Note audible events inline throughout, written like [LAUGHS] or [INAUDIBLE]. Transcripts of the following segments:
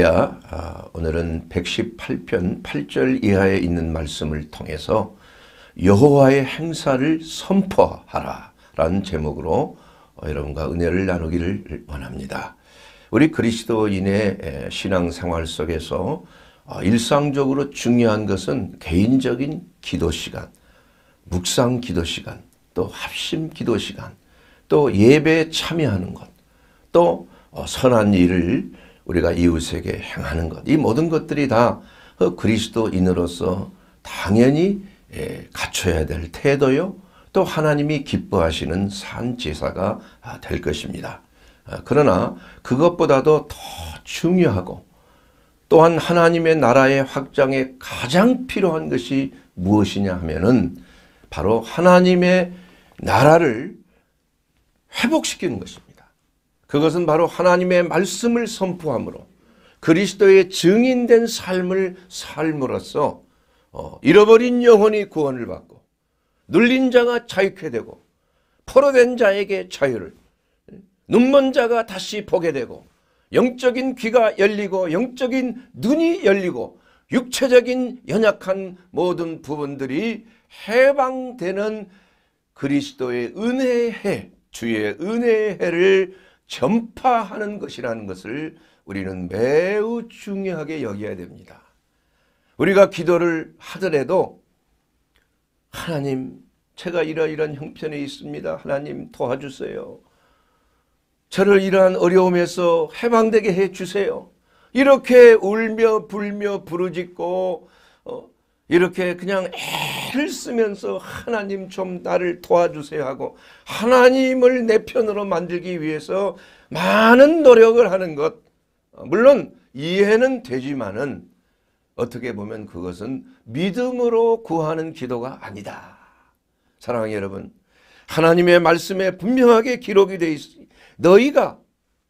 야 아, 오늘은 118편 8절 이하에 있는 말씀을 통해서 여호와의 행사를 선포하라 라는 제목으로 어, 여러분과 은혜를 나누기를 원합니다. 우리 그리스도인의 신앙생활 속에서 어, 일상적으로 중요한 것은 개인적인 기도 시간, 묵상 기도 시간, 또 합심 기도 시간, 또 예배에 참여하는 것, 또 어, 선한 일을 우리가 이웃에게 행하는 것. 이 모든 것들이 다 그 그리스도인으로서 당연히 예, 갖춰야 될 태도요. 또 하나님이 기뻐하시는 산제사가 아, 될 것입니다. 아, 그러나 그것보다도 더 중요하고 또한 하나님의 나라의 확장에 가장 필요한 것이 무엇이냐 하면은 바로 하나님의 나라를 회복시키는 것입니다. 그것은 바로 하나님의 말씀을 선포함으로 그리스도의 증인된 삶을 삶으로써 어, 잃어버린 영혼이 구원을 받고 눌린 자가 자유케 되고 포로된 자에게 자유를 눈먼 자가 다시 보게 되고 영적인 귀가 열리고 영적인 눈이 열리고 육체적인 연약한 모든 부분들이 해방되는 그리스도의 은혜의 해 주의 은혜의 해를 전파하는 것이라는 것을 우리는 매우 중요하게 여겨야 됩니다. 우리가 기도를 하더라도 하나님 제가 이러이러한 형편에 있습니다. 하나님 도와주세요. 저를 이러한 어려움에서 해방되게 해주세요. 이렇게 울며 불며 부르짖고 이렇게 그냥 애를 쓰면서 하나님 좀 나를 도와주세요 하고 하나님을 내 편으로 만들기 위해서 많은 노력을 하는 것 어, 물론 이해는 되지만은 어떻게 보면 그것은 믿음으로 구하는 기도가 아니다. 사랑하는 여러분 하나님의 말씀에 분명하게 기록이 되어 있으니 너희가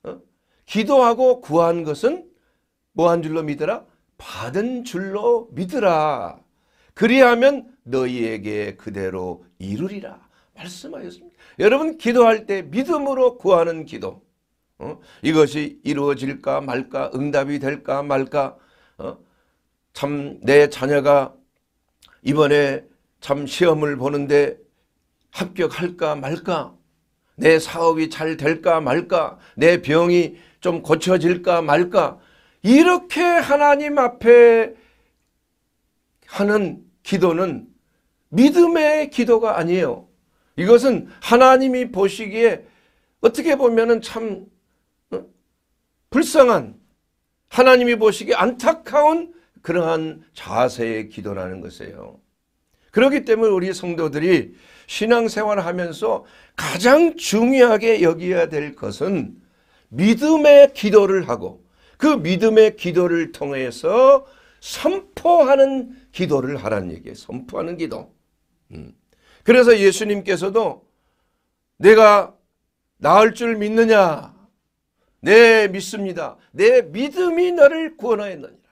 어? 기도하고 구한 것은 뭐한 줄로 믿으라? 받은 줄로 믿으라. 그리하면 너희에게 그대로 이루리라 말씀하였습니다. 여러분 기도할 때 믿음으로 구하는 기도 어? 이것이 이루어질까 말까 응답이 될까 말까 어? 참내 자녀가 이번에 참 시험을 보는데 합격할까 말까 내 사업이 잘 될까 말까 내 병이 좀 고쳐질까 말까 이렇게 하나님 앞에 하는 기도는 믿음의 기도가 아니에요. 이것은 하나님이 보시기에 어떻게 보면 참 어? 불쌍한 하나님이 보시기에 안타까운 그러한 자세의 기도라는 것이에요. 그렇기 때문에 우리 성도들이 신앙생활 하면서 가장 중요하게 여겨야 될 것은 믿음의 기도를 하고 그 믿음의 기도를 통해서 선포하는 기도를 하라는 얘기예요. 선포하는 기도. 음. 그래서 예수님께서도 내가 나을 줄 믿느냐? 네 믿습니다. 내 믿음이 너를 구원하였느니라.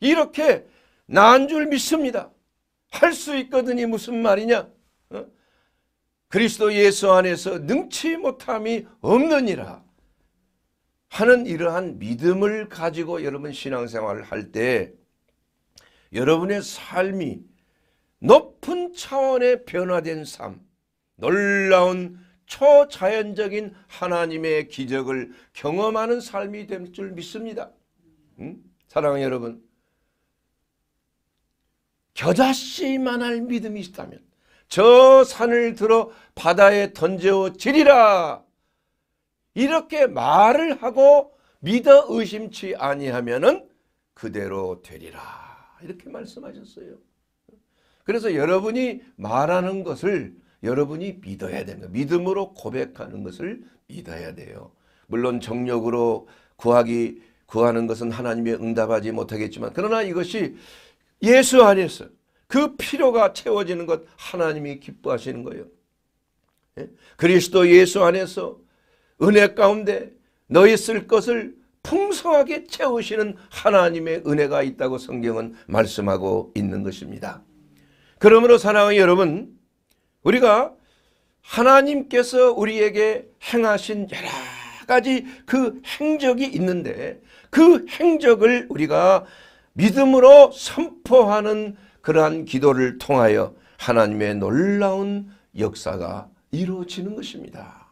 이렇게 나은 줄 믿습니다. 할 수 있거든이 무슨 말이냐? 어? 그리스도 예수 안에서 능치 못함이 없느니라 하는 이러한 믿음을 가지고 여러분 신앙생활을 할때 여러분의 삶이 높은 차원의 변화된 삶, 놀라운 초자연적인 하나님의 기적을 경험하는 삶이 될 줄 믿습니다. 응? 사랑하는 여러분, 겨자씨만할 믿음이 있다면 저 산을 들어 바다에 던져지리라 이렇게 말을 하고 믿어 의심치 아니하면 그대로 되리라. 이렇게 말씀하셨어요. 그래서 여러분이 말하는 것을 여러분이 믿어야 됩니다. 믿음으로 고백하는 것을 믿어야 돼요. 물론 정력으로 구하기 구하는 것은 하나님이 응답하지 못하겠지만 그러나 이것이 예수 안에서 그 필요가 채워지는 것 하나님이 기뻐하시는 거예요. 예? 그리스도 예수 안에서 은혜 가운데 너희 쓸 것을 풍성하게 채우시는 하나님의 은혜가 있다고 성경은 말씀하고 있는 것입니다. 그러므로 사랑하는 여러분 우리가 하나님께서 우리에게 행하신 여러 가지 그 행적이 있는데 그 행적을 우리가 믿음으로 선포하는 그러한 기도를 통하여 하나님의 놀라운 역사가 이루어지는 것입니다.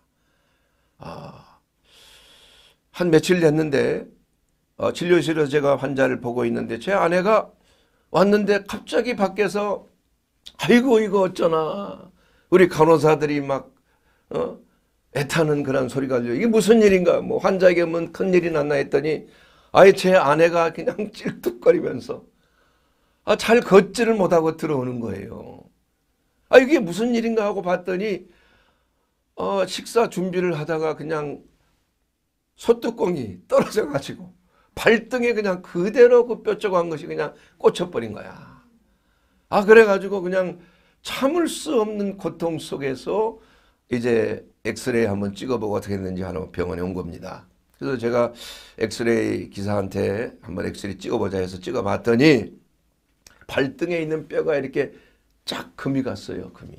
아, 한 며칠 됐는데 어, 진료실에서 제가 환자를 보고 있는데 제 아내가 왔는데 갑자기 밖에서 아이고 이거 어쩌나 우리 간호사들이 막 어, 애타는 그런 소리가 들려 이게 무슨 일인가 뭐 환자에게 뭐 큰일이 났나 했더니 아예 제 아내가 그냥 [LAUGHS] 찔뚝거리면서 아, 잘 걷지를 못하고 들어오는 거예요. 아 이게 무슨 일인가 하고 봤더니 어, 식사 준비를 하다가 그냥 소뚜껑이 떨어져가지고 발등에 그냥 그대로 그 뾰족한 것이 그냥 꽂혀버린 거야. 아 그래가지고 그냥 참을 수 없는 고통 속에서 이제 엑스레이 한번 찍어보고 어떻게 했는지 하는 병원에 온 겁니다. 그래서 제가 엑스레이 기사한테 한번 엑스레이 찍어보자 해서 찍어봤더니 발등에 있는 뼈가 이렇게 쫙 금이 갔어요. 금이.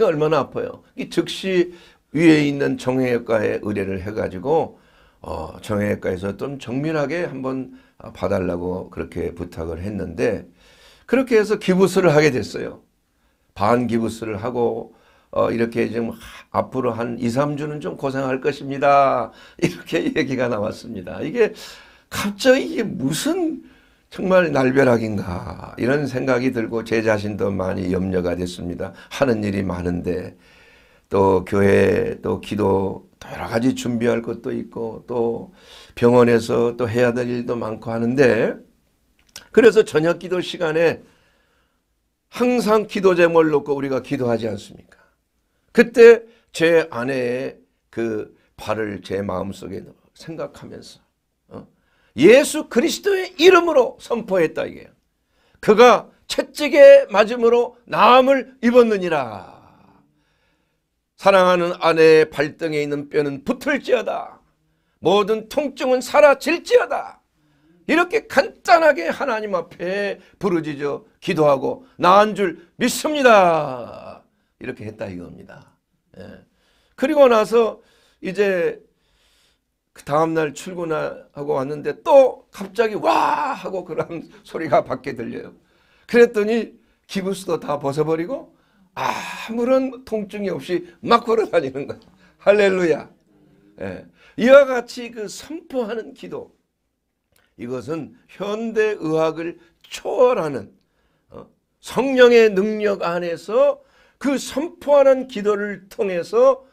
얼마나 아파요. 이 즉시 위에 있는 정형외과에 의뢰를 해가지고 어, 정형외과에서 좀 정밀하게 한번 봐달라고 그렇게 부탁을 했는데 그렇게 해서 기부스를 하게 됐어요. 반 기부스를 하고 어, 이렇게 지금 뭐 앞으로 한 2, 3주는 좀 고생할 것입니다. [LAUGHS] 이렇게 얘기가 나왔습니다. 이게 갑자기 이게 무슨 정말 날벼락인가 이런 생각이 들고 제 자신도 많이 염려가 됐습니다. 하는 일이 많은데 또 교회 또 기도 여러 가지 준비할 것도 있고 또 병원에서 또 해야 될 일도 많고 하는데 그래서 저녁 기도 시간에 항상 기도 제목을 놓고 우리가 기도하지 않습니까? 그때 제 아내의 그 발을 제 마음속에 생각하면서 어? 예수 그리스도의 이름으로 선포했다 이게 그가 채찍에 맞음으로 나음을 입었느니라. 사랑하는 아내의 발등에 있는 뼈는 붙을지어다. 모든 통증은 사라질지어다. 이렇게 간단하게 하나님 앞에 부르짖어 기도하고 나은 줄 믿습니다. 이렇게 했다 이겁니다. 예. 그리고 나서 이제 그 다음날 출근하고 왔는데 또 갑자기 와 하고 그런 [LAUGHS] 소리가 밖에 들려요. 그랬더니 기부스도 다 벗어버리고 아무런 통증이 없이 막 걸어다니는 거야. 할렐루야. 예. 이와 같이 그 선포하는 기도 이것은 현대 의학을 초월하는 어? 성령의 능력 안에서 그 선포하는 기도를 통해서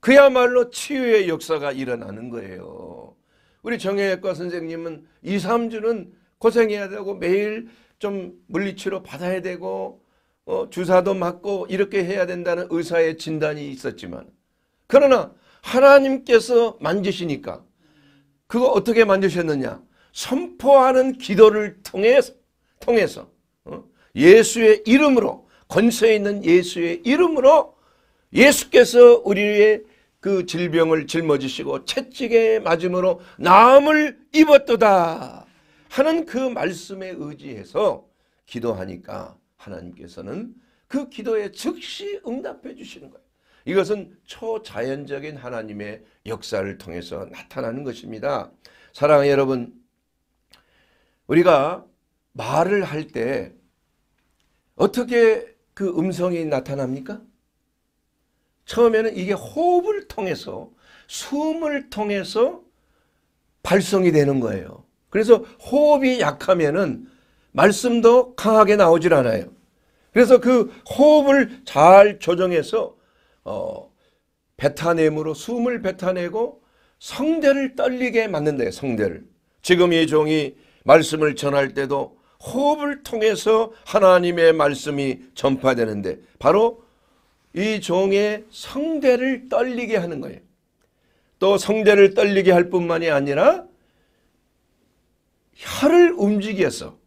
그야말로 치유의 역사가 일어나는 거예요. 우리 정형외과 선생님은 2, 3주는 고생해야 되고 매일 좀 물리치료 받아야 되고 어, 주사도 맞고 이렇게 해야 된다는 의사의 진단이 있었지만 그러나 하나님께서 만지시니까 그거 어떻게 만드셨느냐? 선포하는 기도를 통해서, 통해서 어? 예수의 이름으로 권세 있는 예수의 이름으로 예수께서 우리의 그 질병을 짊어지시고 채찍에 맞음으로 나음을 입었도다 하는 그 말씀에 의지해서 기도하니까 하나님께서는 그 기도에 즉시 응답해 주시는 거예요. 이것은 초자연적인 하나님의 역사를 통해서 나타나는 것입니다. 사랑하는 여러분, 우리가 말을 할 때 어떻게 그 음성이 나타납니까? 처음에는 이게 호흡을 통해서 숨을 통해서 발성이 되는 거예요. 그래서 호흡이 약하면은 말씀도 강하게 나오질 않아요. 그래서 그 호흡을 잘 조정해서 어, 뱉어냄으로 숨을 뱉어내고 성대를 떨리게 만든대요. 성대를. 지금 이 종이 말씀을 전할 때도 호흡을 통해서 하나님의 말씀이 전파되는데 바로 이 종의 성대를 떨리게 하는 거예요. 또 성대를 떨리게 할 뿐만이 아니라 혀를 움직여서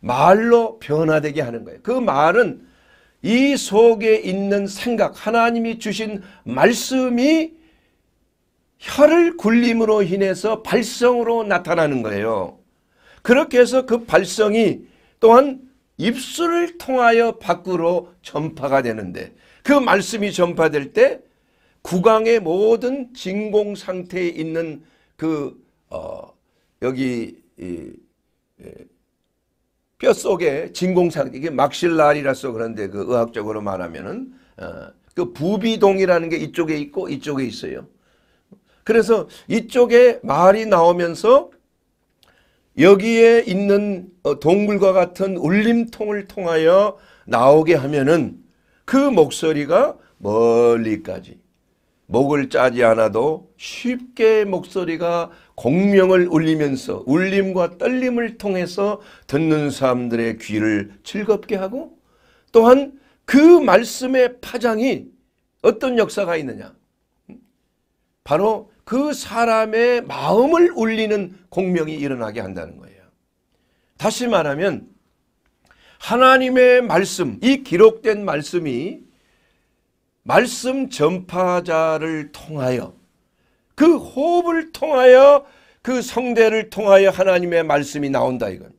말로 변화되게 하는 거예요. 그 말은 이 속에 있는 생각, 하나님이 주신 말씀이 혀를 굴림으로 인해서 발성으로 나타나는 거예요. 그렇게 해서 그 발성이 또한 입술을 통하여 밖으로 전파가 되는데 그 말씀이 전파될 때 구강의 모든 진공 상태에 있는 그 어, 여기 이, 이, 예, 뼈 속에 진공상 이게 막실라리라서 그런데 그 의학적으로 말하면은 어, 그 부비동이라는 게 이쪽에 있고 이쪽에 있어요. 그래서 이쪽에 말이 나오면서 여기에 있는 어, 동굴과 같은 울림통을 통하여 나오게 하면은 그 목소리가 멀리까지 목을 짜지 않아도 쉽게 목소리가 공명을 울리면서 울림과 떨림을 통해서 듣는 사람들의 귀를 즐겁게 하고 또한 그 말씀의 파장이 어떤 역사가 있느냐 바로 그 사람의 마음을 울리는 공명이 일어나게 한다는 거예요 다시 말하면 하나님의 말씀 이 기록된 말씀이 말씀 전파자를 통하여 그 호흡을 통하여 그 성대를 통하여 하나님의 말씀이 나온다 이건.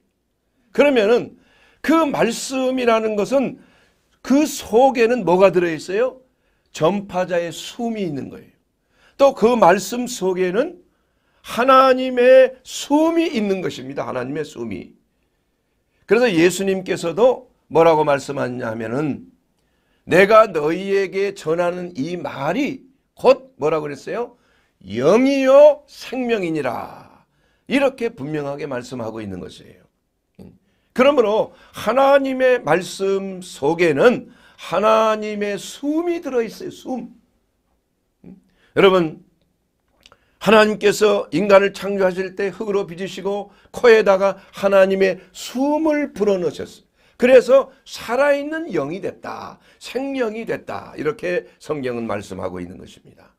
그러면은 그 말씀이라는 것은 그 속에는 뭐가 들어 있어요? 전파자의 숨이 있는 거예요. 또 그 말씀 속에는 하나님의 숨이 있는 것입니다. 하나님의 숨이. 그래서 예수님께서도 뭐라고 말씀하냐면은 내가 너희에게 전하는 이 말이 곧 뭐라 그랬어요? 영이요 생명이니라. 이렇게 분명하게 말씀하고 있는 것이에요. 음. 그러므로 하나님의 말씀 속에는 하나님의 숨이 들어있어요. 숨. 음. 여러분 하나님께서 인간을 창조하실 때 흙으로 빚으시고 코에다가 하나님의 숨을 불어넣으셨어요. 그래서 살아있는 영이 됐다. 생명이 됐다. 이렇게 성경은 말씀하고 있는 것입니다.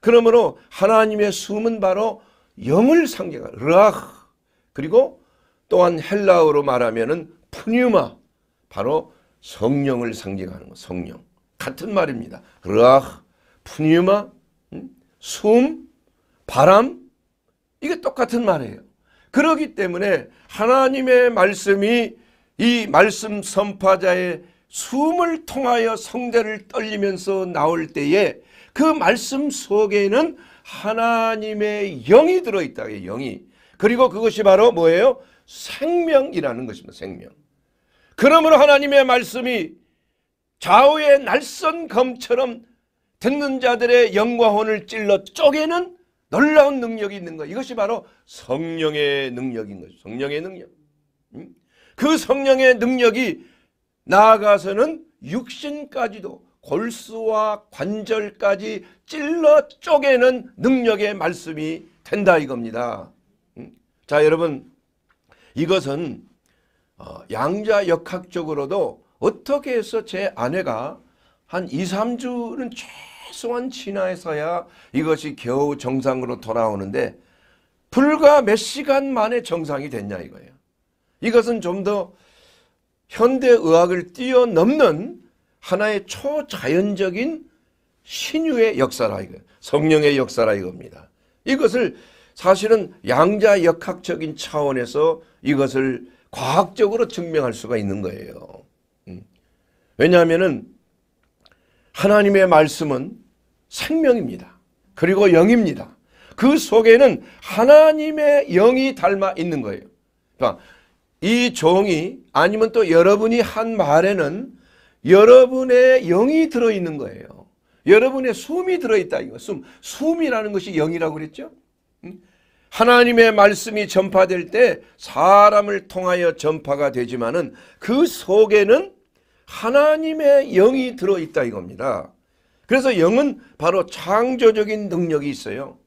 그러므로 하나님의 숨은 바로 영을 상징하는 르아흐 그리고 또한 헬라어로 말하면은 푸뉴마 바로 성령을 상징하는 거 성령 같은 말입니다. 르아흐 푸뉴마 음? 숨 바람 이게 똑같은 말이에요. 그러기 때문에 하나님의 말씀이 이 말씀 선파자의 숨을 통하여 성자를 떨리면서 나올 때에 그 말씀 속에는 하나님의 영이 들어있다. 영이. 그리고 그것이 바로 뭐예요? 생명이라는 것입니다. 생명. 그러므로 하나님의 말씀이 좌우의 날선 검처럼 듣는 자들의 영과 혼을 찔러 쪼개는 놀라운 능력이 있는 것. 이것이 바로 성령의 능력인 거죠. 성령의 능력. 음? 그 성령의 능력이 나아가서는 육신까지도 골수와 관절까지 찔러 쪼개는 능력의 말씀이 된다 이겁니다. 음? 자 여러분 이것은 어, 양자 역학적으로도 어떻게 해서 제 아내가 한 2, 3주는 최소한 지나서야 이것이 겨우 정상으로 돌아오는데 불과 몇 시간 만에 정상이 됐냐 이거예요. 이것은 좀 더 현대의학을 뛰어넘는 하나의 초자연적인 신유의 역사라 이거 성령의 역사라 이겁니다. 이것을 사실은 양자역학적인 차원에서 이것을 과학적으로 증명할 수가 있는 거예요. 음. 왜냐하면 하나님의 말씀은 생명입니다. 그리고 영입니다. 그 속에는 하나님의 영이 닮아 있는 거예요. 그러니까 이 종이 아니면 또 여러분이 한 말에는 여러분의 영이 들어있는 거예요. 여러분의 숨이 들어있다. 이거 숨. 숨이라는 것이 영이라고 그랬죠? 하나님의 말씀이 전파될 때 사람을 통하여 전파가 되지만은 그 속에는 하나님의 영이 들어있다 이겁니다. 그래서 영은 바로 창조적인 능력이 있어요.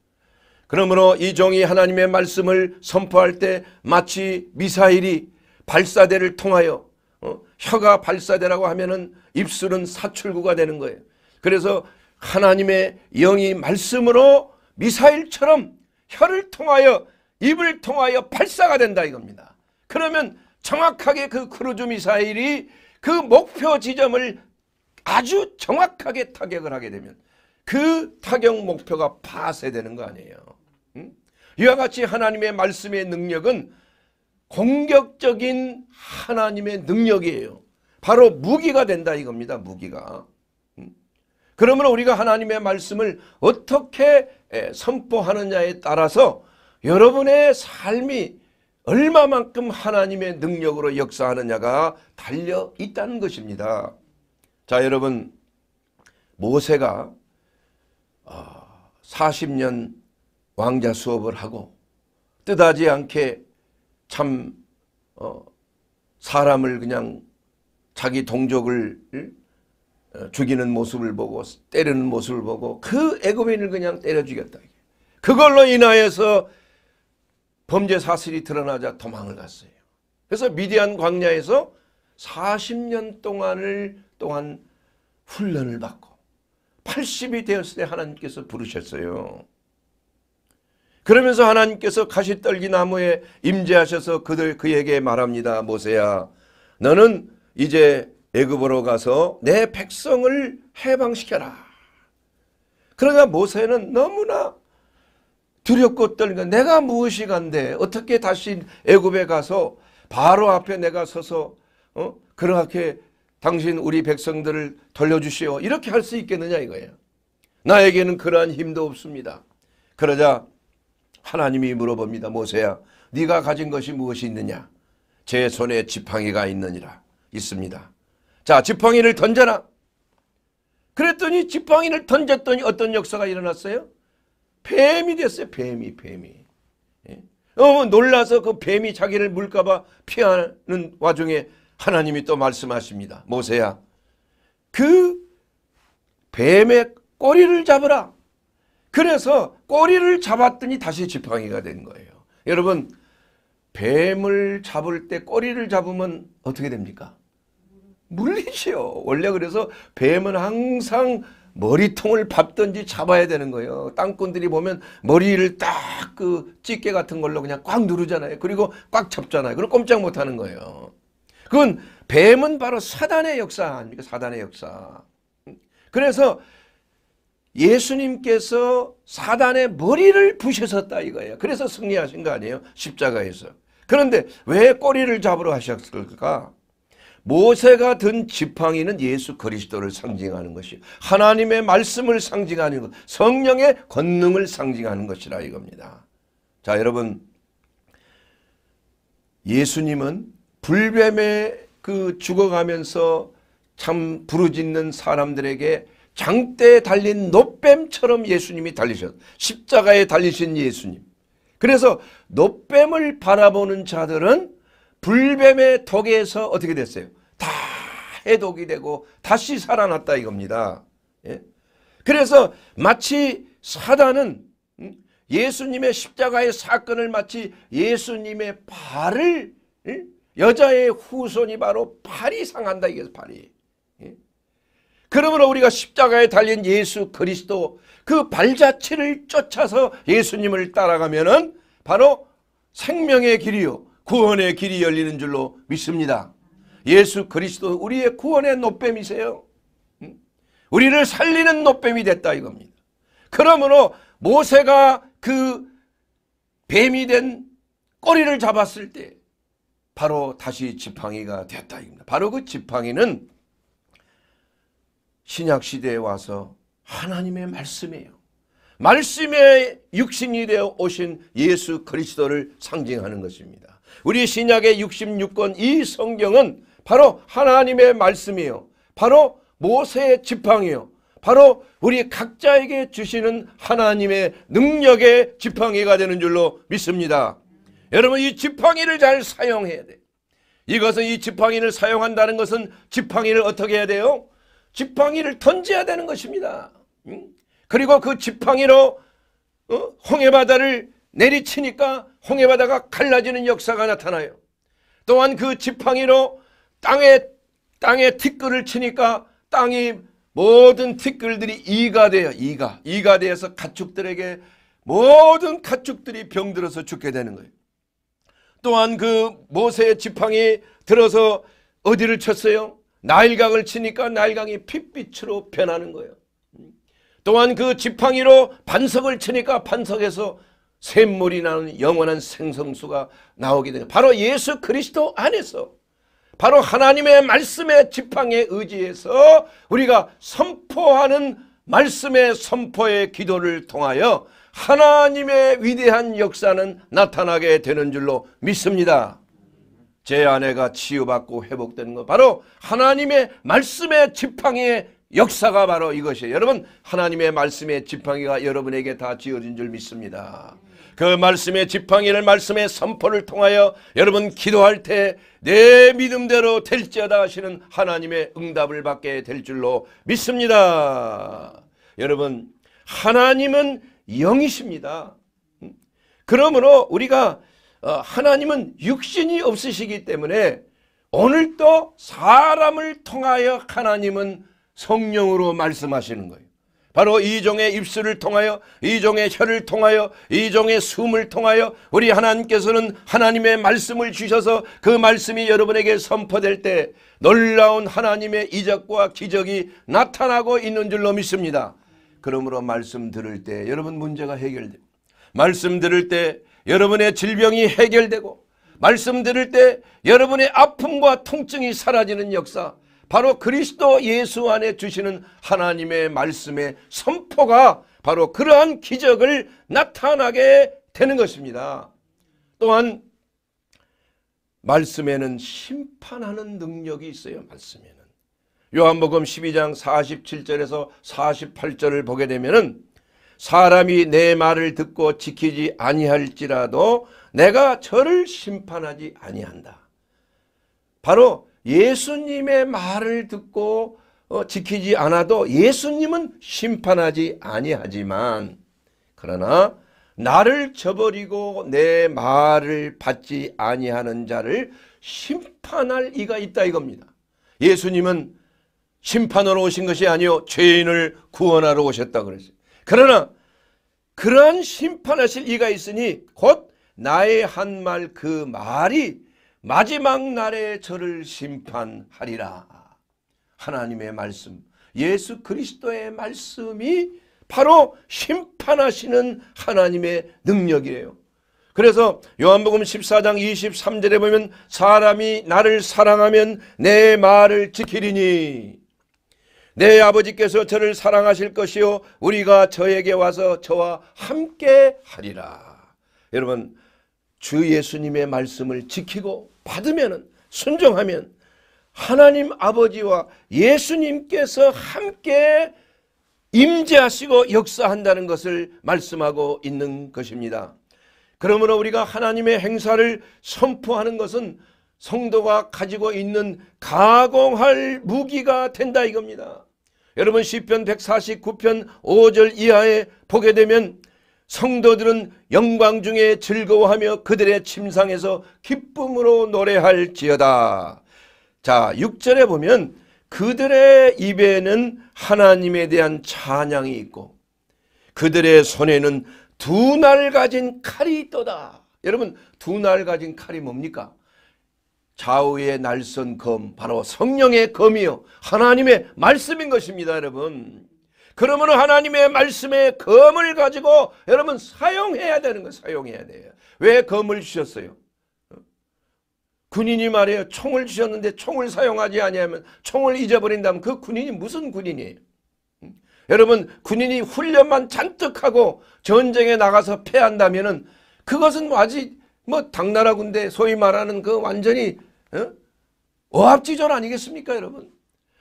그러므로 이 종이 하나님의 말씀을 선포할 때 마치 미사일이 발사대를 통하여 어? 혀가 발사대라고 하면은 입술은 사출구가 되는 거예요. 그래서 하나님의 영이 말씀으로 미사일처럼 혀를 통하여 입을 통하여 발사가 된다 이겁니다. 그러면 정확하게 그 크루즈 미사일이 그 목표 지점을 아주 정확하게 타격을 하게 되면 그 타격 목표가 파쇄되는 거 아니에요. 응? 이와 같이 하나님의 말씀의 능력은 공격적인 하나님의 능력이에요. 바로 무기가 된다 이겁니다. 무기가. 그러면 우리가 하나님의 말씀을 어떻게 선포하느냐에 따라서 여러분의 삶이 얼마만큼 하나님의 능력으로 역사하느냐가 달려 있다는 것입니다. 자 여러분 모세가 40년 왕자 수업을 하고 뜻하지 않게 참 어, 사람을 그냥 자기 동족을 어, 죽이는 모습을 보고 때리는 모습을 보고 그 애굽인을 그냥 때려 죽였다. 그걸로 인하여서 범죄 사실이 드러나자 도망을 갔어요. 그래서 미디안 광야에서 40년 동안을 동안 훈련을 받고 80이 되었을 때 하나님께서 부르셨어요. 그러면서 하나님께서 가시떨기 나무에 임재하셔서 그들 그에게 말합니다. 모세야 너는 이제 애굽으로 가서 내 백성을 해방시켜라. 그러나 모세는 너무나 두렵고 떨려 내가 무엇이 간데 어떻게 다시 애굽에 가서 바로 앞에 내가 서서 어? 그렇게 당신 우리 백성들을 돌려주시오. 이렇게 할 수 있겠느냐 이거예요. 나에게는 그러한 힘도 없습니다. 그러자 하나님이 물어봅니다. 모세야 네가 가진 것이 무엇이 있느냐. 제 손에 지팡이가 있느니라. 있습니다. 자 지팡이를 던져라. 그랬더니 지팡이를 던졌더니 어떤 역사가 일어났어요? 뱀이 됐어요. 뱀이 뱀이. 예? 어, 놀라서 그 뱀이 자기를 물까봐 피하는 와중에 하나님이 또 말씀하십니다. 모세야 그 뱀의 꼬리를 잡으라. 그래서 꼬리를 잡았더니 다시 지팡이가 된 거예요. 여러분 뱀을 잡을 때 꼬리를 잡으면 어떻게 됩니까? 물리지 원래 그래서 뱀은 항상 머리통을 밟든지 잡아야 되는 거예요. 땅꾼들이 보면 머리를 딱 그 찌개 같은 걸로 그냥 꽉 누르잖아요. 그리고 꽉 잡잖아요. 그럼 꼼짝 못하는 거예요. 그건 뱀은 바로 사단의 역사 아닙니까? 사단의 역사. 그래서 예수님께서 사단의 머리를 부셔셨다 이거예요. 그래서 승리하신 거 아니에요? 십자가에서. 그런데 왜 꼬리를 잡으러 하셨을까? 모세가 든 지팡이는 예수 그리스도를 상징하는 것이 하나님의 말씀을 상징하는 것, 성령의 권능을 상징하는 것이라 이겁니다. 자, 여러분 예수님은 불뱀에 그 죽어가면서 참 부르짖는 사람들에게 장대에 달린 노뱀처럼 예수님이 달리셨. 십자가에 달리신 예수님. 그래서 노뱀을 바라보는 자들은 불뱀의 독에서 어떻게 됐어요? 다 해독이 되고 다시 살아났다 이겁니다. 예? 그래서 마치 사단은 음? 예수님의 십자가의 사건을 마치 예수님의 발을 예? 여자의 후손이 바로 발이 상한다 이게 발이. 예? 그러므로 우리가 십자가에 달린 예수 그리스도 그 발자취를 쫓아서 예수님을 따라가면은 바로 생명의 길이요 구원의 길이 열리는 줄로 믿습니다. 예수 그리스도 우리의 구원의 노뱀이세요. 우리를 살리는 노뱀이 됐다 이겁니다. 그러므로 모세가 그 뱀이 된 꼬리를 잡았을 때 바로 다시 지팡이가 됐다 입니다. 바로 그 지팡이는 신약 시대에 와서 하나님의 말씀이에요. 말씀의 육신이 되어 오신 예수 그리스도를 상징하는 것입니다. 우리 신약의 66권 이 성경은 바로 하나님의 말씀이요. 바로 모세의 지팡이요. 바로 우리 각자에게 주시는 하나님의 능력의 지팡이가 되는 줄로 믿습니다. 여러분 이 지팡이를 잘 사용해야 돼. 이것은 이 지팡이를 사용한다는 것은 지팡이를 어떻게 해야 돼요? 지팡이를 던져야 되는 것입니다. 그리고 그 지팡이로 어? 홍해바다를 내리치니까 홍해바다가 갈라지는 역사가 나타나요. 또한 그 지팡이로 땅에 땅에 티끌을 치니까 땅이 모든 티끌들이 이가 돼요. 이가. 이가 되서 가축들에게 모든 가축들이 병들어서 죽게 되는 거예요. 또한 그 모세의 지팡이 들어서 어디를 쳤어요? 나일강을 치니까 나일강이 핏빛으로 변하는 거예요. 또한 그 지팡이로 반석을 치니까 반석에서 샘물이 나는 영원한 생성수가 나오게 되는 바로 예수 그리스도 안에서 바로 하나님의 말씀의 지팡에 의지해서 우리가 선포하는 말씀의 선포의 기도를 통하여 하나님의 위대한 역사는 나타나게 되는 줄로 믿습니다. 제 아내가 치유받고 회복되는 것 바로 하나님의 말씀의 지팡이의 역사가 바로 이것이에요. 여러분 하나님의 말씀의 지팡이가 여러분에게 다 지어진 줄 믿습니다. 그 말씀의 지팡이를 말씀의 선포를 통하여 여러분 기도할 때 내 믿음대로 될지어다 하시는 하나님의 응답을 받게 될 줄로 믿습니다. 여러분 하나님은 영이십니다. 음. 그러므로 우리가 어, 하나님은 육신이 없으시기 때문에 오늘도 사람을 통하여 하나님은 성령으로 말씀하시는 거예요. 바로 이 종의 입술을 통하여 이 종의 혀를 통하여 이 종의 숨을 통하여 우리 하나님께서는 하나님의 말씀을 주셔서 그 말씀이 여러분에게 선포될 때 놀라운 하나님의 이적과 기적이 나타나고 있는 줄로 믿습니다. 그러므로 말씀 들을 때 여러분 문제가 해결됩니다. 말씀 들을 때 여러분의 질병이 해결되고 말씀 들을 때 여러분의 아픔과 통증이 사라지는 역사 바로 그리스도 예수 안에 주시는 하나님의 말씀의 선포가 바로 그러한 기적을 나타나게 되는 것입니다. 또한 말씀에는 심판하는 능력이 있어요. 말씀에는. 요한복음 12장 47절에서 48절을 보게 되면은 사람이 내 말을 듣고 지키지 아니할지라도 내가 저를 심판하지 아니한다. 바로 예수님의 말을 듣고 어, 지키지 않아도 예수님은 심판하지 아니하지만 그러나 나를 저버리고 내 말을 받지 아니하는 자를 심판할 이가 있다 이겁니다. 예수님은 심판하러 오신 것이 아니요 죄인을 구원하러 오셨다 그랬어요. 그러나 그러한 심판하실 이가 있으니 곧 나의 한 말 그 말이 마지막 날에 저를 심판하리라. 하나님의 말씀, 예수 그리스도의 말씀이 바로 심판하시는 하나님의 능력이에요. 그래서 요한복음 14장 23절에 보면 사람이 나를 사랑하면 내 말을 지키리니 내 아버지께서 저를 사랑하실 것이요 우리가 저에게 와서 저와 함께 하리라. 여러분 주 예수님의 말씀을 지키고 받으면 순종하면 하나님 아버지와 예수님께서 함께 임재하시고 역사한다는 것을 말씀하고 있는 것입니다. 그러므로 우리가 하나님의 행사를 선포하는 것은 성도가 가지고 있는 가공할 무기가 된다 이겁니다. 여러분 1 0편 149편 5절 이하에 보게 되면 성도들은 영광 중에 즐거워하며 그들의 침상에서 기쁨으로 노래할지어다. 자, 6절에 보면 그들의 입에는 하나님에 대한 찬양이 있고 그들의 손에는 두 날 가진 칼이 떠다 여러분, 두 날 가진 칼이 뭡니까? 좌우의 날선 검 바로 성령의 검이요 하나님의 말씀인 것입니다 여러분 그러면 하나님의 말씀의 검을 가지고 여러분 사용해야 되는 거 사용해야 돼요 왜 검을 주셨어요 군인이 말이요 총을 주셨는데 총을 사용하지 아니면 총을 잊어버린다면 그 군인이 무슨 군인이에요 여러분 군인이 훈련만 잔뜩 하고 전쟁에 나가서 패한다면은 그것은 아직 뭐 당나라 군대 소위 말하는 그 완전히 어? 어합지졸 아니겠습니까 여러분?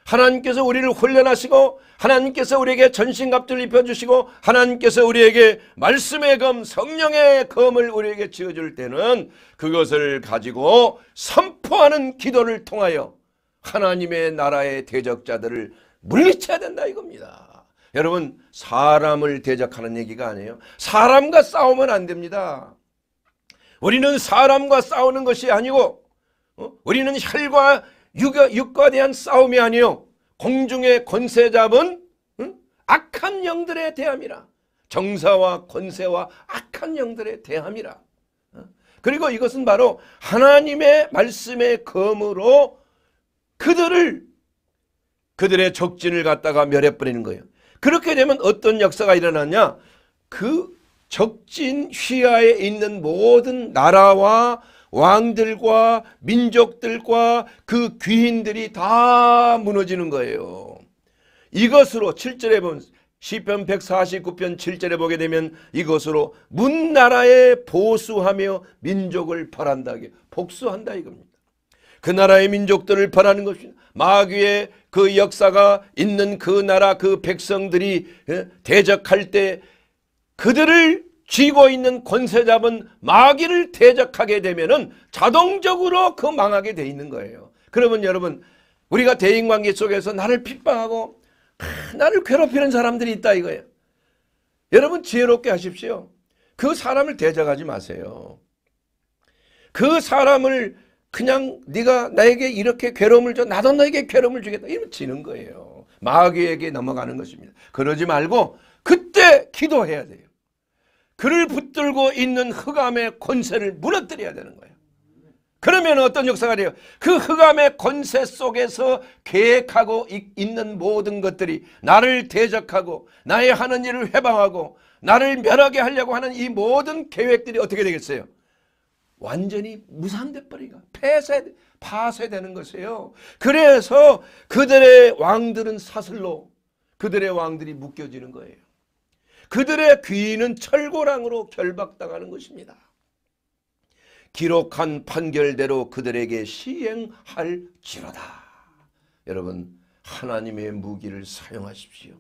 하나님께서 우리를 훈련하시고 하나님께서 우리에게 전신갑들 입혀주시고 하나님께서 우리에게 말씀의 검 성령의 검을 우리에게 지어줄 때는 그것을 가지고 선포하는 기도를 통하여 하나님의 나라의 대적자들을 물리쳐야 된다 이겁니다. 여러분 사람을 대적하는 얘기가 아니에요. 사람과 싸우면 안 됩니다. 우리는 사람과 싸우는 것이 아니고 어? 우리는 혈과 육과, 육과 대한 싸움이 아니요 공중의 권세 잡은 응? 악한 영들에 대함이라. 정사와 권세와 악한 영들에 대함이라. 어? 그리고 이것은 바로 하나님의 말씀의 검으로 그들을 그들의 적진을 갖다가 멸해버리는 거예요. 그렇게 되면 어떤 역사가 일어났냐그 적진 휘하에 있는 모든 나라와 왕들과 민족들과 그 귀인들이 다 무너지는 거예요. 이것으로 7절에 본 시편 149편 7절에 보게 되면 이것으로 문 나라에 보수하며 민족을 벌한다. 복수한다 이겁니다. 그 나라의 민족들을 벌하는 것이 마귀의 그 역사가 있는 그 나라 그 백성들이 예, 대적할 때 그들을 쥐고 있는 권세 잡은 마귀를 대적하게 되면은 자동적으로 그 망하게 돼 있는 거예요. 그러면 여러분 우리가 대인관계 속에서 나를 핍박하고 나를 괴롭히는 사람들이 있다 이거예요. 여러분 지혜롭게 하십시오. 그 사람을 대적하지 마세요. 그 사람을 그냥 네가 나에게 이렇게 괴로움을 줘 나도 너에게 괴로움을 주겠다 이러면 지는 거예요. 마귀에게 넘어가는 것입니다. 그러지 말고 그때 기도해야 돼요. 그를 붙들고 있는 흑암의 권세를 무너뜨려야 되는 거예요. 그러면 어떤 역사가 돼요? 그 흑암의 권세 속에서 계획하고 있는 모든 것들이 나를 대적하고 나의 하는 일을 해방하고 나를 멸하게 하려고 하는 이 모든 계획들이 어떻게 되겠어요? 완전히 무산돼버리가 폐쇄, 파쇄되는 것이에요. 그래서 그들의 왕들은 사슬로 그들의 왕들이 묶여지는 거예요. 그들의 귀는 철고랑으로 결박당하는 것입니다. 기록한 판결대로 그들에게 시행할지로다. 여러분 하나님의 무기를 사용하십시오.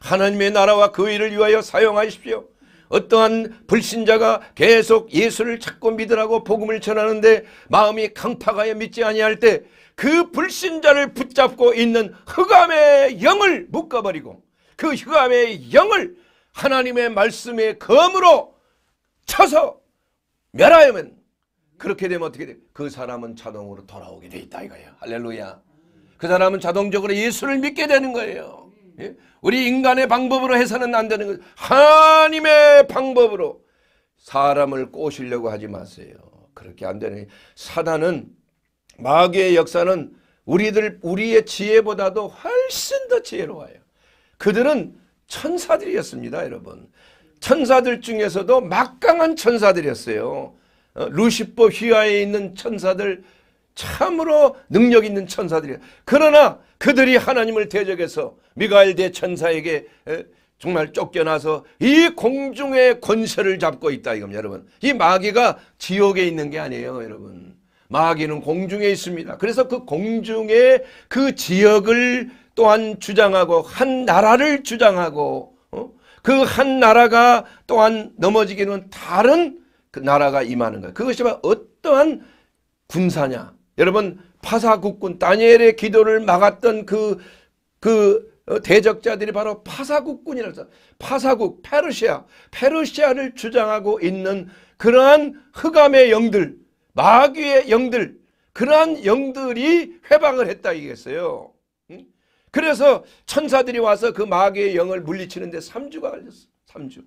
하나님의 나라와 그 일을 위하여 사용하십시오. 어떠한 불신자가 계속 예수를 찾고 믿으라고 복음을 전하는데 마음이 강팍하여 믿지 아니할 때 그 불신자를 붙잡고 있는 흑암의 영을 묶어버리고 그 흑암의 영을 하나님의 말씀의 검으로 쳐서 멸하여면 그렇게 되면 어떻게 돼? 그 사람은 자동으로 돌아오게 돼 있다 이거예요. 할렐루야. 그 사람은 자동적으로 예수를 믿게 되는 거예요. 예? 우리 인간의 방법으로 해서는 안 되는 거예요. 하나님의 방법으로 사람을 꼬시려고 하지 마세요. 그렇게 안 되는 사단은 마귀의 역사는 우리들 우리의 지혜보다도 훨씬 더 지혜로워요. 그들은 천사들이었습니다, 여러분. 천사들 중에서도 막강한 천사들이었어요. 어, 루시퍼 휘하에 있는 천사들 참으로 능력 있는 천사들이에요. 그러나 그들이 하나님을 대적해서 미가엘 대천사에게 정말 쫓겨나서 이 공중의 권세를 잡고 있다 이겁니다 여러분. 이 마귀가 지옥에 있는 게 아니에요 여러분. 마귀는 공중에 있습니다. 그래서 그 공중의 그 지역을 또한 주장하고 한 나라를 주장하고 어? 그한 나라가 또한 넘어지기는 다른 그 나라가 임하는 거예요. 그것이 바 어떠한 군사냐. 여러분 파사국군 다니엘의 기도를 막았던 그, 그 어, 대적자들이 바로 파사국군이라서 파사국 페르시아 페르시아를 주장하고 있는 그러한 흑암의 영들 마귀의 영들 그러한 영들이 회방을 했다 이겠어요. 그래서 천사들이 와서 그 마귀의 영을 물리치는데 3주가 걸렸어. 3주.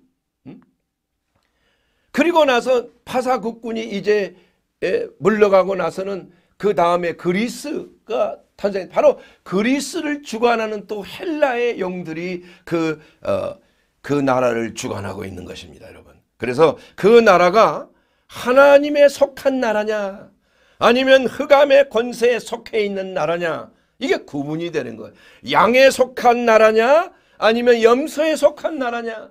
그리고 나서 파사국군이 이제 예, 물러가고 나서는 그 다음에 그리스가 탄생. 바로 그리스를 주관하는 또 헬라의 영들이 그, 어, 그 나라를 주관하고 있는 것입니다. 여러분. 그래서 그 나라가 하나님의 속한 나라냐 아니면 흑암의 권세에 속해 있는 나라냐 이게 구분이 되는 거예요. 양에 속한 나라냐 아니면 염소에 속한 나라냐.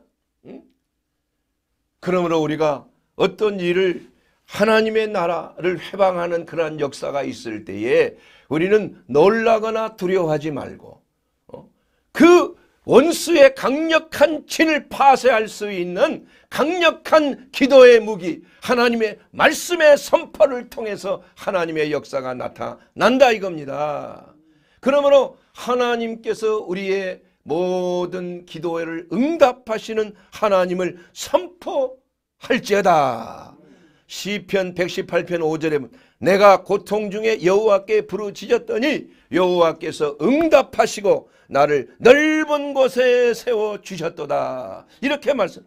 그러므로 우리가 어떤 일을 하나님의 나라를 해방하는 그러한 역사가 있을 때에 우리는 놀라거나 두려워하지 말고 어? 그 원수의 강력한 진을 파쇄할 수 있는 강력한 기도의 무기 하나님의 말씀의 선포를 통해서 하나님의 역사가 나타난다 이겁니다. 그러므로 하나님께서 우리의 모든 기도를 회 응답하시는 하나님을 선포할지어다. 시편 118편 5절에 내가 고통 중에 여호와께 부르짖었더니 여호와께서 응답하시고 나를 넓은 곳에 세워 주셨도다. 이렇게 말씀.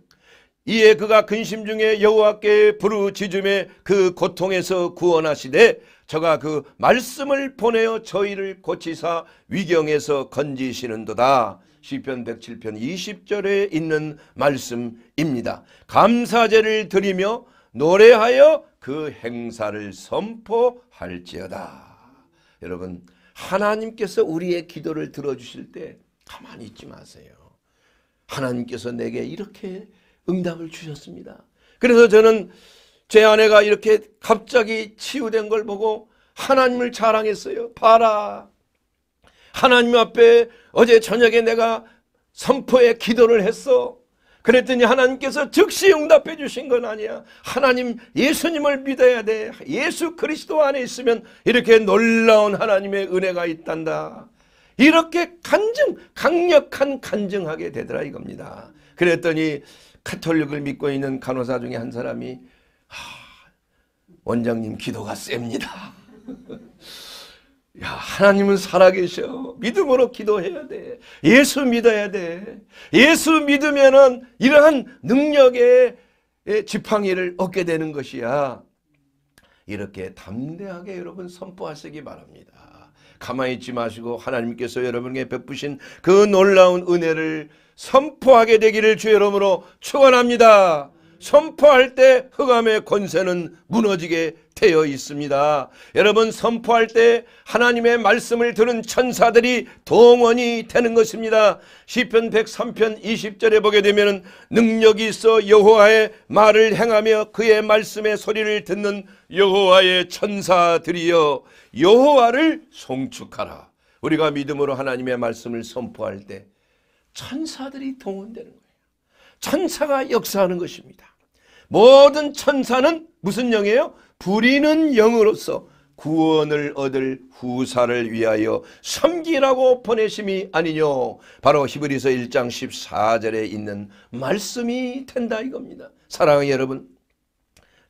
이에 그가 근심 중에 여호와께 부르짖음에 그 고통에서 구원하시되 저가 그 말씀을 보내어 저희를 고치사 위경에서 건지시는도다. 시편 107편 20절에 있는 말씀입니다. 감사제를 드리며 노래하여 그 행사를 선포할지어다. 여러분 하나님께서 우리의 기도를 들어주실 때 가만히 있지 마세요. 하나님께서 내게 이렇게 응답을 주셨습니다. 그래서 저는 제 아내가 이렇게 갑자기 치유된 걸 보고 하나님을 자랑했어요. 봐라. 하나님 앞에 어제 저녁에 내가 선포에 기도를 했어. 그랬더니 하나님께서 즉시 응답해 주신 건 아니야. 하나님 예수님을 믿어야 돼. 예수 그리스도 안에 있으면 이렇게 놀라운 하나님의 은혜가 있단다. 이렇게 간증 강력한 간증하게 되더라 이겁니다. 그랬더니 카톨릭을 믿고 있는 간호사 중에 한 사람이 원장님 기도가 셉니다. 야, 하나님은 살아계셔. 믿음으로 기도해야 돼. 예수 믿어야 돼. 예수 믿으면은 이러한 능력의 지팡이를 얻게 되는 것이야. 이렇게 담대하게 여러분 선포하시기 바랍니다. 가만히 있지 마시고 하나님께서 여러분에게 베푸신 그 놀라운 은혜를 선포하게 되기를 주의 이름으로 축원합니다. 선포할 때 흑암의 권세는 무너지게 되어 있습니다. 여러분 선포할 때 하나님의 말씀을 들은 천사들이 동원이 되는 것입니다. 시편 103편 20절에 보게 되면 능력이 있어 여호와의 말을 행하며 그의 말씀의 소리를 듣는 여호와의 천사들이여 여호와를 송축하라. 우리가 믿음으로 하나님의 말씀을 선포할 때 천사들이 동원되는 거예요. 천사가 역사하는 것입니다. 모든 천사는 무슨 영이에요? 부리는 영으로서 구원을 얻을 후사를 위하여 섬기라고 보내심이 아니뇨. 바로 히브리서 1장 14절에 있는 말씀이 된다 이겁니다. 사랑하는 여러분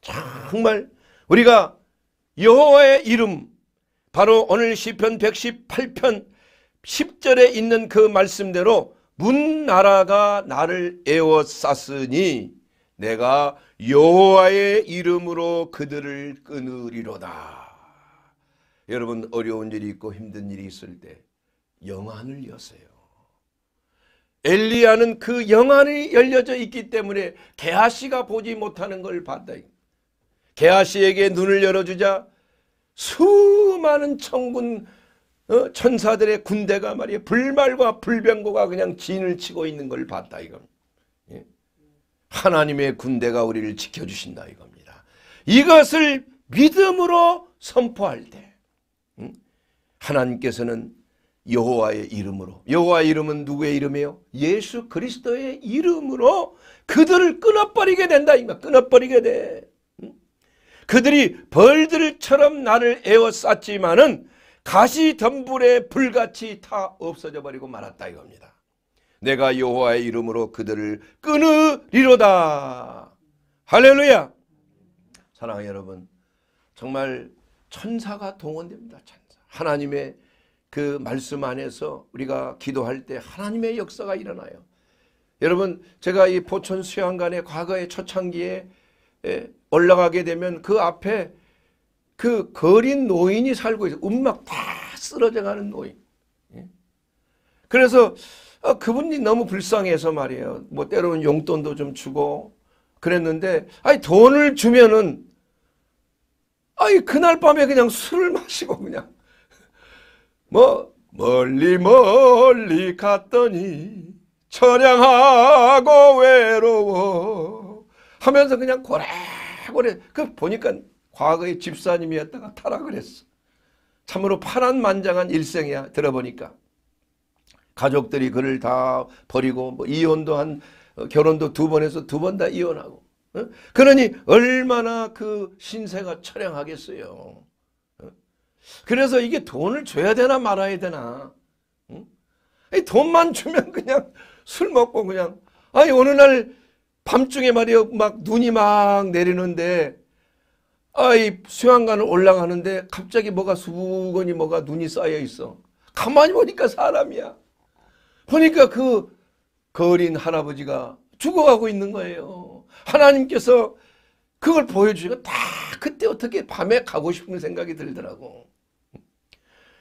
정말 우리가 여호와의 이름 바로 오늘 시편 118편 10절에 있는 그 말씀대로 문 나라가 나를 에워쌌으니 내가 여호와의 이름으로 그들을 끊으리로다. 여러분 어려운 일이 있고 힘든 일이 있을 때 영안을 여세요. 엘리야는 그 영안이 열려져 있기 때문에 게하시가 보지 못하는 걸 봤다. 게하시에게 눈을 열어주자 수많은 천군 어, 천사들의 군대가 말이에 불말과 불병고가 그냥 진을 치고 있는 걸 봤다 이겁니다. 하나님의 군대가 우리를 지켜주신다 이겁니다. 이것을 믿음으로 선포할 때 하나님께서는 여호와의 이름으로 여호와의 이름은 누구의 이름이에요? 예수 그리스도의 이름으로 그들을 끊어버리게 된다 이거 끊어버리게 돼. 그들이 벌들처럼 나를 에워쌌지만은 가시덤불에 불같이 타 없어져 버리고 말았다 이겁니다. 내가 여호와의 이름으로 그들을 끊으리로다. 할렐루야. 사랑하는 여러분, 정말 천사가 동원됩니다. 천사. 하나님의 그 말씀 안에서 우리가 기도할 때 하나님의 역사가 일어나요. 여러분, 제가 이 포천 수양관에 과거의 초창기에 올라가게 되면 그 앞에 그 거린 노인이 살고 있어요. 음막 다 쓰러져 가는 노인. 예? 그래서 어, 그분이 너무 불쌍해서 말이에요. 뭐 때로는 용돈도 좀 주고 그랬는데 아니 돈을 주면은 아니 그날 밤에 그냥 술을 [LAUGHS] 마시고 그냥 뭐 멀리 멀리 갔더니 처량하고 외로워 하면서 그냥 고래고래 그 보니까 과거의 집사님이었다가 타락을 했어. 참으로 파란만장한 일생이야 들어보니까. 가족들이 그를 다 버리고 뭐 이혼도 한 어, 결혼도 두 번 해서 두 번 다 이혼하고 어? 그러니 얼마나 그 신세가 처량하겠어요. 어? 그래서 이게 돈을 줘야 되나 말아야 되나 돈만 주면 그냥 술 먹고 그냥 아니 어느 날 밤중에 말이야막 눈이 막 내리는데 아이 수양관을 올라가는데 갑자기 뭐가 수건이 뭐가 눈이 쌓여 있어 가만히 보니까 사람이야 보니까 그 거린 할아버지가 죽어가고 있는 거예요. 하나님께서 그걸 보여주시고 다 그때 어떻게 밤에 가고 싶은 생각이 들더라고.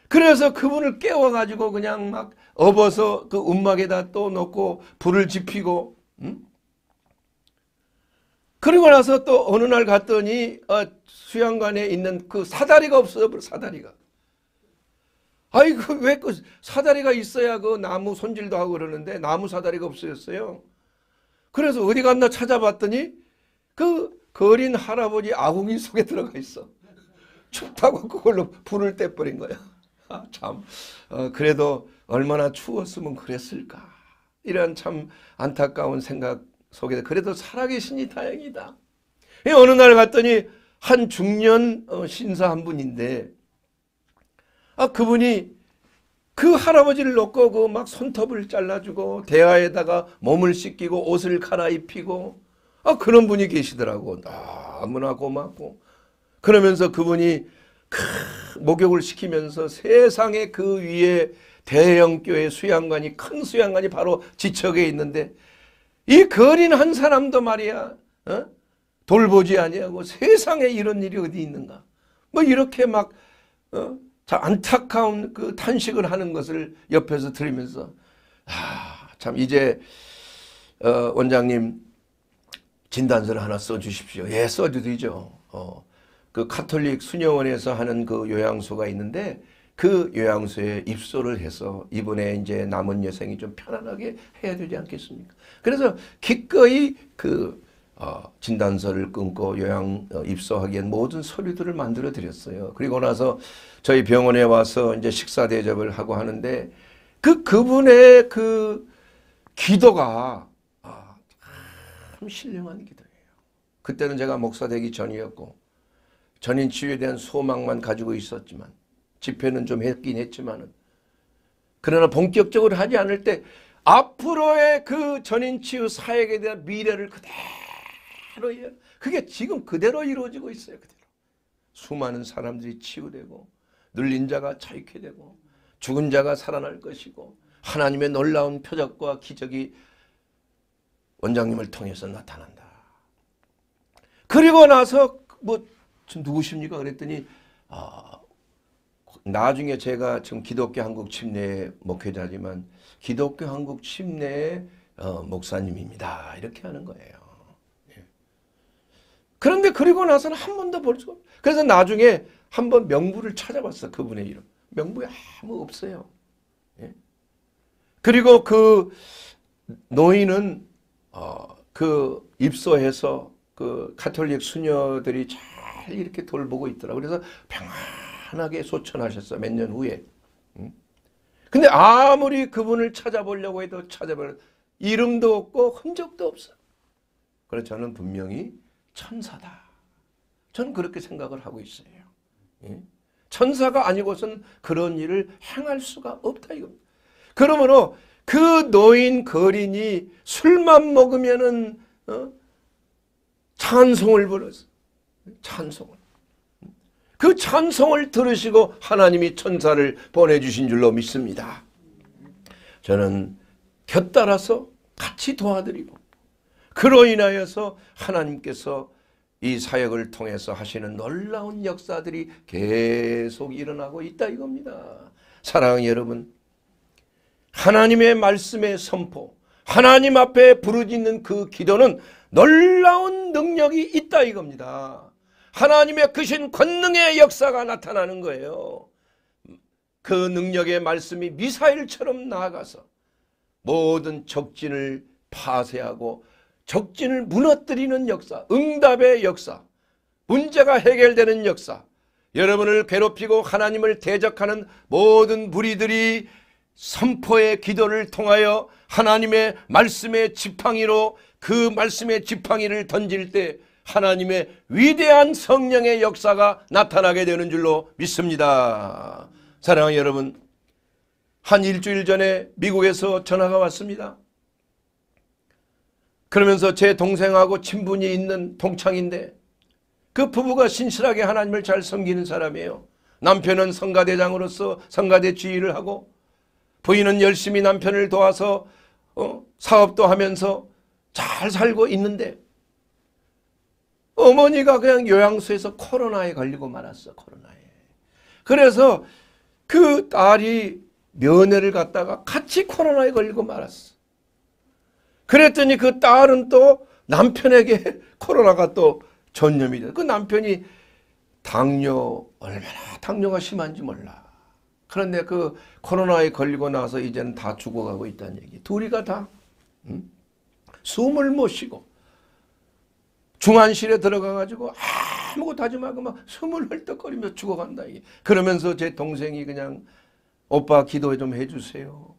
그래서 그분을 깨워가지고 그냥 막 업어서 그 움막에다 또 넣고 불을 지피고 음? 그리고 나서 또 어느 날 갔더니 어, 수양관에 있는 그 사다리가 없어져 그 사다리가 아이고 그 왜 그 사다리가 있어야 그 나무 손질도 하고 그러는데 나무 사다리가 없어졌어요. 그래서 어디 갔나 찾아봤더니 그 거린 할아버지 아궁이 속에 들어가 있어. 춥다고 그걸로 불을 떼버린 거야. 아, 참 어, 그래도 얼마나 추웠으면 그랬을까. 이런 참 안타까운 생각 속에 그래도 살아계시니 다행이다. 예, 어느 날 갔더니 한 중년 어, 신사 한 분인데 아, 그분이 그 할아버지를 놓고 그 막 손톱을 잘라주고 대야에다가 몸을 씻기고 옷을 갈아입히고 아, 그런 분이 계시더라고. 너무나 고맙고. 그러면서 그분이 목욕을 시키면서 세상에 그 위에 대형교회 수양관이 큰 수양관이 바로 지척에 있는데 이 거린 한 사람도 말이야 어? 돌보지 아니하고 세상에 이런 일이 어디 있는가 뭐 이렇게 막 어? 참 안타까운 그 탄식을 하는 것을 옆에서 들으면서 아, 참 이제 어, 원장님 진단서를 하나 써주십시오. 예, 써주죠. 어, 그 카톨릭 수녀원에서 하는 그 요양소가 있는데 그 요양소에 입소를 해서 이번에 이제 남은 여생이 좀 편안하게 해야 되지 않겠습니까? 그래서 기꺼이 그 어, 진단서를 끊고 요양 어, 입소하기엔 모든 서류들을 만들어 드렸어요. 그리고 나서 저희 병원에 와서 이제 식사 대접을 하고 하는데 그 그분의 그 기도가 아, 참 신령한 기도예요. 그때는 제가 목사 되기 전이었고 전인 치유에 대한 소망만 가지고 있었지만 집회는 좀 했긴 했지만은 그러나 본격적으로 하지 않을 때 앞으로의 그 전인 치유 사역에 대한 미래를 그대로 그대로 그게 지금 그대로 이루어지고 있어요. 그대로. 수많은 사람들이 치유되고 눌린 자가 자유케 되고 죽은 자가 살아날 것이고 하나님의 놀라운 표적과 기적이 원장님을 통해서 나타난다. 그리고 나서 뭐 누구십니까? 그랬더니 아, 나중에 제가 지금 기독교 한국 침례 목회자지만 기독교 한국 침례 어, 목사님입니다. 이렇게 하는 거예요. 그런데 그리고 나서는 한 번도 볼 수가 없어. 그래서 나중에 한 번 명부를 찾아봤어. 그분의 이름. 명부에 아무 없어요. 예? 그리고 그 노인은 어, 그 입소해서 그 가톨릭 수녀들이 잘 이렇게 돌보고 있더라고. 그래서 평안하게 소천하셨어. 몇 년 후에. 근데 아무리 그분을 찾아보려고 해도 찾아볼 이름도 없고 흔적도 없어. 그래서 저는 분명히 천사다. 저는 그렇게 생각을 하고 있어요. 예? 천사가 아니고선 그런 일을 행할 수가 없다 이겁 그러므로 그 노인 거린이 술만 먹으면은 어? 찬송을 불러서 찬송을 그 찬송을 들으시고 하나님이 천사를 보내주신 줄로 믿습니다. 저는 곁따라서 같이 도와드리고 그로 인하여서 하나님께서 이 사역을 통해서 하시는 놀라운 역사들이 계속 일어나고 있다 이겁니다. 사랑하는 여러분 하나님의 말씀의 선포 하나님 앞에 부르짖는 그 기도는 놀라운 능력이 있다 이겁니다. 하나님의 크신 권능의 역사가 나타나는 거예요. 그 능력의 말씀이 미사일처럼 나아가서 모든 적진을 파쇄하고 적진을 무너뜨리는 역사, 응답의 역사, 문제가 해결되는 역사, 여러분을 괴롭히고 하나님을 대적하는 모든 무리들이 선포의 기도를 통하여 하나님의 말씀의 지팡이로 그 말씀의 지팡이를 던질 때 하나님의 위대한 성령의 역사가 나타나게 되는 줄로 믿습니다. 사랑하는 여러분, 한 일주일 전에 미국에서 전화가 왔습니다. 그러면서 제 동생하고 친분이 있는 동창인데 그 부부가 신실하게 하나님을 잘 섬기는 사람이에요. 남편은 성가대장으로서 성가대 주의를 하고 부인은 열심히 남편을 도와서 어? 사업도 하면서 잘 살고 있는데 어머니가 그냥 요양소에서 코로나에 걸리고 말았어. 코로나에. 그래서 그 딸이 면회를 갔다가 같이 코로나에 걸리고 말았어. 그랬더니 그 딸은 또 남편에게 [LAUGHS] 코로나가 또 전염이 돼. 그 남편이 당뇨 얼마나 당뇨가 심한지 몰라. 그런데 그 코로나에 걸리고 나서 이제는 다 죽어가고 있다는 얘기. 둘이가 다 음? 숨을 못 쉬고 중환실에 들어가가지고 아무것도 하지 말고 막 숨을 헐떡거리며 죽어간다. 이게. 그러면서 제 동생이 그냥 오빠 기도 좀 해주세요.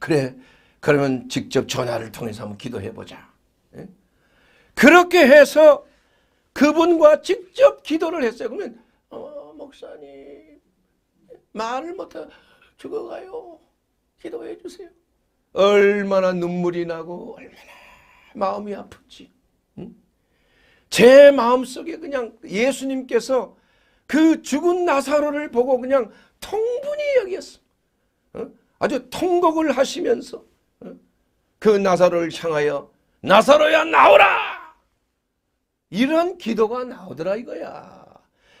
그래 그러면 직접 전화를 통해서 한번 기도해 보자. 예? 그렇게 해서 그분과 직접 기도를 했어요. 그러면 어, 목사님 말을 못해 죽어가요. 기도해 주세요. 얼마나 눈물이 나고 얼마나 마음이 아프지. 응? 제 마음속에 그냥 예수님께서 그 죽은 나사로를 보고 그냥 통분히 여겼어. 기 어? 아주 통곡을 하시면서 그 나사로를 향하여 나사로야 나오라! 이런 기도가 나오더라 이거야.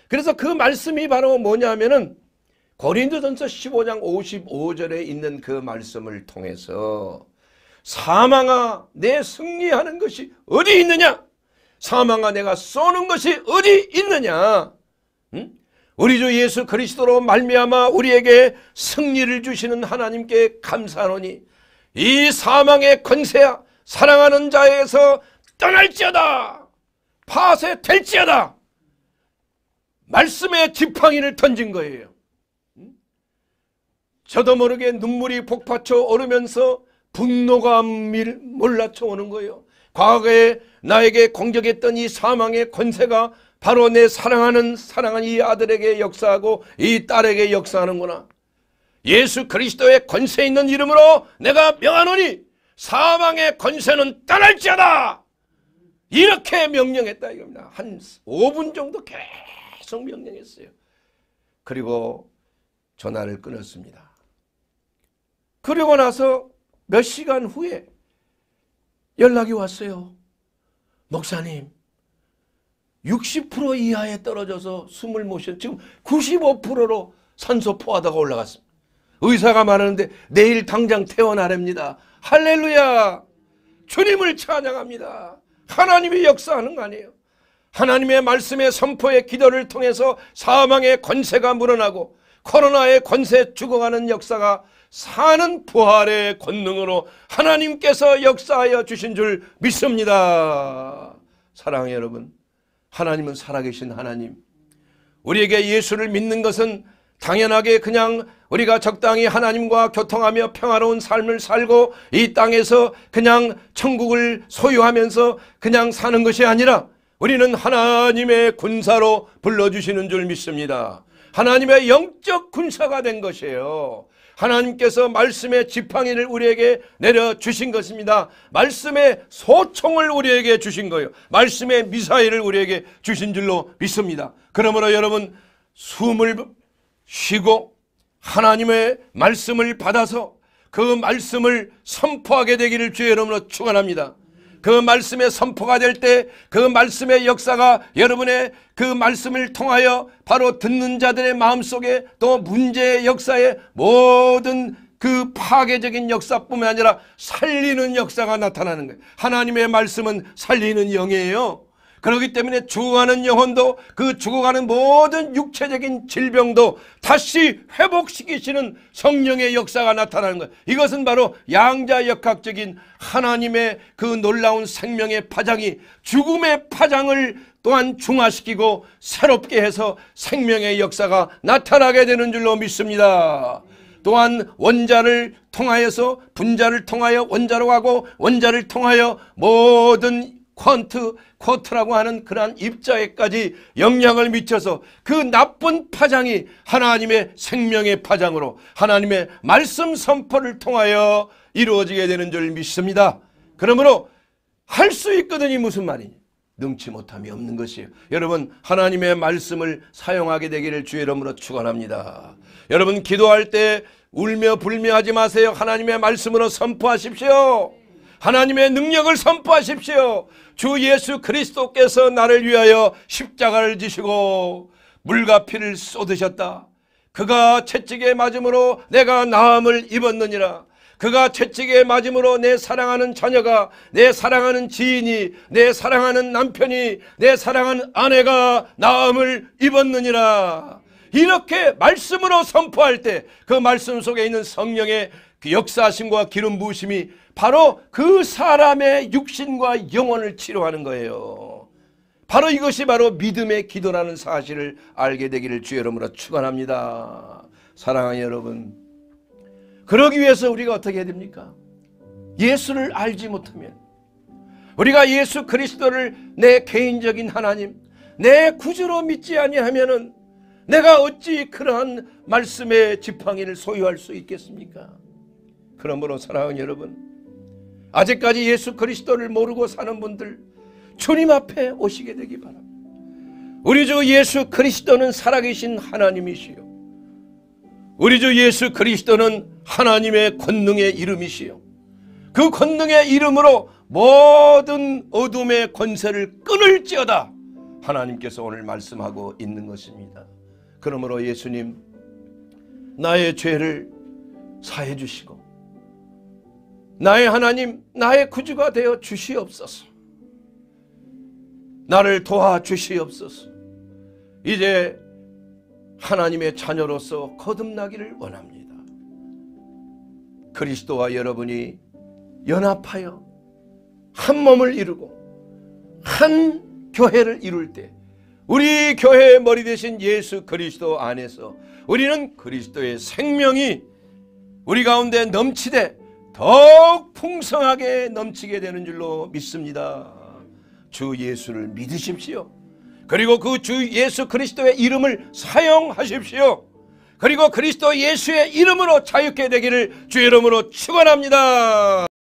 그래서 그 말씀이 바로 뭐냐면은 고린도전서 15장 55절에 있는 그 말씀을 통해서 사망아 내 승리하는 것이 어디 있느냐? 사망아 내가 쏘는 것이 어디 있느냐? 우리 주 예수 그리스도로 말미암아 우리에게 승리를 주시는 하나님께 감사하노니 이 사망의 권세야 사랑하는 자에서 떠날지어다 파쇄될지어다 말씀의 지팡이를 던진 거예요. 저도 모르게 눈물이 폭파쳐 오르면서 분노가 밀, 몰라쳐 오는 거예요. 과거에 나에게 공격했던 이 사망의 권세가 바로 내 사랑하는 사랑하는 이 아들에게 역사하고 이 딸에게 역사하는구나. 예수 그리스도의 권세 있는 이름으로 내가 명하노니 사망의 권세는 떠날지어다. 이렇게 명령했다 이겁니다. 한 5분 정도 계속 명령했어요. 그리고 전화를 끊었습니다. 그리고 나서 몇 시간 후에 연락이 왔어요. 목사님, 60% 이하에 떨어져서 숨을 못 쉬는 지금 95%로 산소 포화도가 올라갔습니다. 의사가 말하는데 내일 당장 퇴원하랍니다. 할렐루야! 주님을 찬양합니다. 하나님이 역사하는 거 아니에요. 하나님의 말씀의 선포의 기도를 통해서 사망의 권세가 물어나고 코로나의 권세 죽어가는 역사가 사는 부활의 권능으로 하나님께서 역사하여 주신 줄 믿습니다. 사랑해 여러분, 하나님은 살아계신 하나님. 우리에게 예수를 믿는 것은 당연하게 그냥 우리가 적당히 하나님과 교통하며 평화로운 삶을 살고 이 땅에서 그냥 천국을 소유하면서 그냥 사는 것이 아니라 우리는 하나님의 군사로 불러주시는 줄 믿습니다. 하나님의 영적 군사가 된 것이에요. 하나님께서 말씀의 지팡이를 우리에게 내려주신 것입니다. 말씀의 소총을 우리에게 주신 거예요. 말씀의 미사일을 우리에게 주신 줄로 믿습니다. 그러므로 여러분 숨을 쉬고 하나님의 말씀을 받아서 그 말씀을 선포하게 되기를 주의 이름으로 축원합니다. 그 말씀의 선포가 될 때 그 말씀의 역사가 여러분의 그 말씀을 통하여 바로 듣는 자들의 마음속에 또 문제의 역사에 모든 그 파괴적인 역사뿐만 아니라 살리는 역사가 나타나는 거예요. 하나님의 말씀은 살리는 영이에요. 그러기 때문에 죽어가는 영혼도 그 죽어가는 모든 육체적인 질병도 다시 회복시키시는 성령의 역사가 나타나는 것. 이것은 바로 양자역학적인 하나님의 그 놀라운 생명의 파장이 죽음의 파장을 또한 중화시키고 새롭게 해서 생명의 역사가 나타나게 되는 줄로 믿습니다. 또한 원자를 통하여서 분자를 통하여 원자로 가고 원자를 통하여 모든 퀀트, 쿼트라고 하는 그러한 입자에까지 영향을 미쳐서 그 나쁜 파장이 하나님의 생명의 파장으로 하나님의 말씀 선포를 통하여 이루어지게 되는 줄 믿습니다. 그러므로 할 수 있거든이 무슨 말이냐? 능치 못함이 없는 것이에요. 여러분 하나님의 말씀을 사용하게 되기를 주의 이름으로 축원합니다. 여러분 기도할 때 울며 불며 하지 마세요. 하나님의 말씀으로 선포하십시오. 하나님의 능력을 선포하십시오. 주 예수 그리스도께서 나를 위하여 십자가를 지시고 물과 피를 쏟으셨다. 그가 채찍에 맞음으로 내가 나음을 입었느니라. 그가 채찍에 맞음으로 내 사랑하는 자녀가 내 사랑하는 지인이 내 사랑하는 남편이 내 사랑하는 아내가 나음을 입었느니라. 이렇게 말씀으로 선포할 때 그 말씀 속에 있는 성령의 그 역사심과 기름 부으심이 바로 그 사람의 육신과 영혼을 치료하는 거예요. 바로 이것이 바로 믿음의 기도라는 사실을 알게 되기를 주의 이름으로 축원합니다. 사랑하는 여러분. 그러기 위해서 우리가 어떻게 해야 됩니까? 예수를 알지 못하면 우리가 예수 그리스도를 내 개인적인 하나님, 내 구주로 믿지 아니하면은 내가 어찌 그러한 말씀의 지팡이를 소유할 수 있겠습니까? 그러므로 사랑하는 여러분 아직까지 예수 그리스도를 모르고 사는 분들 주님 앞에 오시게 되기 바랍니다. 우리 주 예수 그리스도는 살아계신 하나님이시요. 우리 주 예수 그리스도는 하나님의 권능의 이름이시요. 그 권능의 이름으로 모든 어둠의 권세를 끊을지어다. 하나님께서 오늘 말씀하고 있는 것입니다. 그러므로 예수님 나의 죄를 사해 주시고 나의 하나님, 나의 구주가 되어 주시옵소서. 나를 도와주시옵소서. 이제 하나님의 자녀로서 거듭나기를 원합니다. 그리스도와 여러분이 연합하여 한 몸을 이루고 한 교회를 이룰 때 우리 교회의 머리 대신 예수 그리스도 안에서 우리는 그리스도의 생명이 우리 가운데 넘치되 더욱 풍성하게 넘치게 되는 줄로 믿습니다. 주 예수를 믿으십시오. 그리고 그 주 예수 그리스도의 이름을 사용하십시오. 그리고 그리스도 예수의 이름으로 자유케 되기를 주 이름으로 축원합니다.